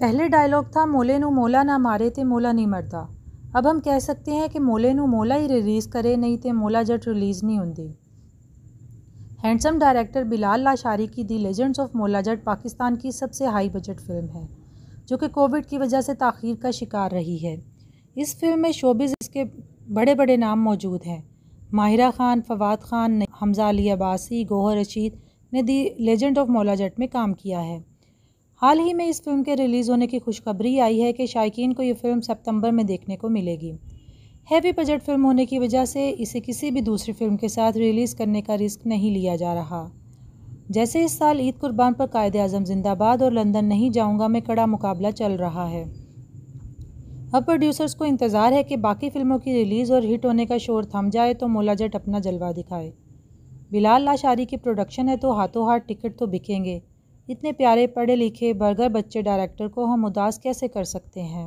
पहले डायलॉग था मोले नू मोला ना मारे तो मोला नहीं मरता अब हम कह सकते हैं कि मोले नू मोला ही रिलीज़ करे नहीं तो मोला जट रिलीज़ नहीं होंगी हैंडसम डायरेक्टर बिलाल लाशारी की दी लेजेंड्स ऑफ मोला जट पाकिस्तान की सबसे हाई बजट फिल्म है जो कि कोविड की वजह से तखीर का शिकार रही है इस फिल्म में शोबिज़ इसके बड़े बड़े नाम मौजूद हैं माहिरा खान फवाद खान हमजा अली अब्बासी गोहर रशीद ने दी लेजेंड ऑफ मोला जट में काम किया है हाल ही में इस फिल्म के रिलीज़ होने की खुशखबरी आई है कि शायकीन को ये फिल्म सितंबर में देखने को मिलेगी हैवी बजट फिल्म होने की वजह से इसे किसी भी दूसरी फिल्म के साथ रिलीज़ करने का रिस्क नहीं लिया जा रहा जैसे इस साल ईद कुर्बान पर कायद अजम जिंदाबाद और लंदन नहीं जाऊंगा में कड़ा मुकाबला चल रहा है अब प्रोड्यूसर्स को इंतज़ार है कि बाकी फिल्मों की रिलीज़ और हिट होने का शोर थम जाए तो मोलाजट अपना जलवा दिखाए बिलाल लाशारी की प्रोडक्शन है तो हाथों हाथ टिकट तो बिकेंगे इतने प्यारे पढ़े लिखे बर्गर बच्चे डायरेक्टर को हम उदास कैसे कर सकते हैं